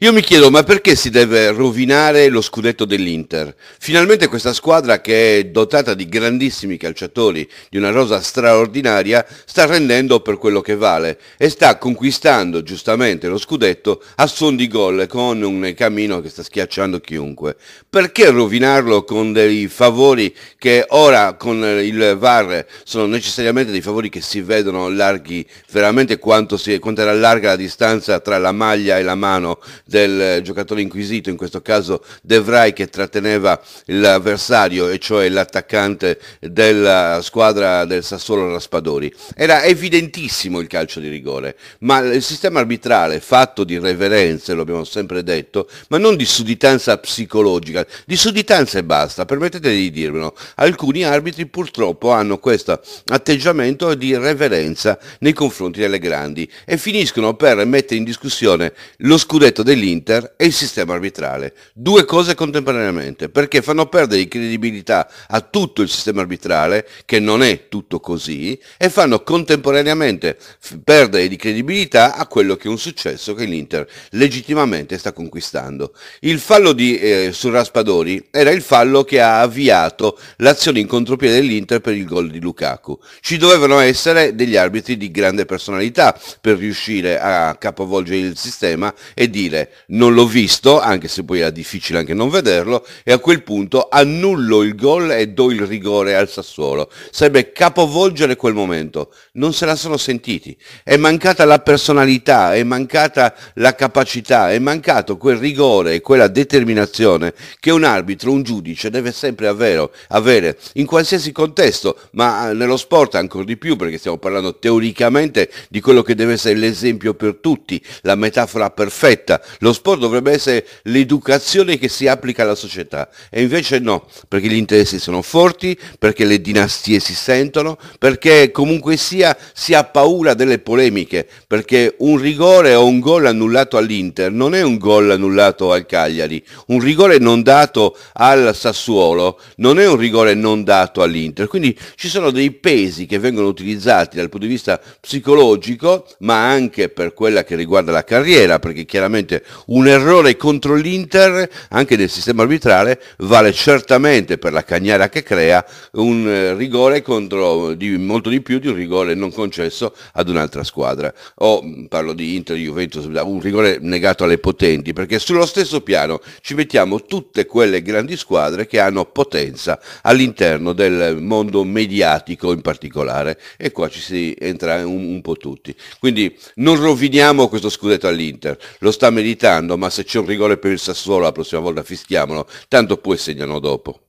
Io mi chiedo, ma perché si deve rovinare lo scudetto dell'Inter? Finalmente questa squadra che è dotata di grandissimi calciatori, di una rosa straordinaria, sta rendendo per quello che vale e sta conquistando giustamente lo scudetto a son di gol con un cammino che sta schiacciando chiunque. Perché rovinarlo con dei favori che ora con il VAR sono necessariamente dei favori che si vedono larghi veramente quanto, si, quanto era larga la distanza tra la maglia e la mano del eh, giocatore inquisito, in questo caso De Vrij che tratteneva l'avversario, e cioè l'attaccante della squadra del Sassuolo Raspadori. Era evidentissimo il calcio di rigore, ma il sistema arbitrale fatto di reverenze, lo abbiamo sempre detto, ma non di sudditanza psicologica, di sudditanza e basta, permettete di dirmelo, alcuni arbitri purtroppo hanno questo atteggiamento di reverenza nei confronti delle grandi e finiscono per mettere in discussione lo scudetto del dell'Inter e il sistema arbitrale. Due cose contemporaneamente, perché fanno perdere di credibilità a tutto il sistema arbitrale, che non è tutto così, e fanno contemporaneamente perdere di credibilità a quello che è un successo che l'Inter legittimamente sta conquistando. Il fallo di, eh, su Raspadori era il fallo che ha avviato l'azione in contropiede dell'Inter per il gol di Lukaku. Ci dovevano essere degli arbitri di grande personalità per riuscire a capovolgere il sistema e dire non l'ho visto, anche se poi era difficile anche non vederlo, e a quel punto annullo il gol e do il rigore al Sassuolo. Sarebbe capovolgere quel momento. Non se la sono sentiti. È mancata la personalità, è mancata la capacità, è mancato quel rigore e quella determinazione che un arbitro, un giudice deve sempre avere, avere in qualsiasi contesto, ma eh, nello sport ancora di più perché stiamo parlando teoricamente di quello che deve essere l'esempio per tutti, la metafora perfetta, lo sport dovrebbe essere l'educazione che si applica alla società e invece no, perché gli interessi sono forti, perché le dinastie si sentono, perché comunque sia si ha paura delle polemiche, perché un rigore o un gol annullato all'Inter non è un gol annullato al Cagliari, un rigore non dato al Sassuolo non è un rigore non dato all'Inter, quindi ci sono dei pesi che vengono utilizzati dal punto di vista psicologico, ma anche per quella che riguarda la carriera, perché chiaramente un errore contro l'Inter, anche del sistema arbitrale, vale certamente per la cagnara che crea un eh, rigore contro di, molto di più di un rigore non concesso ad un'altra squadra. O mm, parlo di Inter, Juventus, un rigore negato alle potenti, perché sullo stesso piano ci mettiamo tutte quelle grandi squadre che hanno potenza all'interno del mondo mediatico in particolare e qua ci si entra un, un po' tutti. Quindi non roviniamo questo scudetto all'Inter, lo sta meditando limitando, ma se c'è un rigore per il Sassuolo la prossima volta fischiamolo, tanto poi segnano dopo.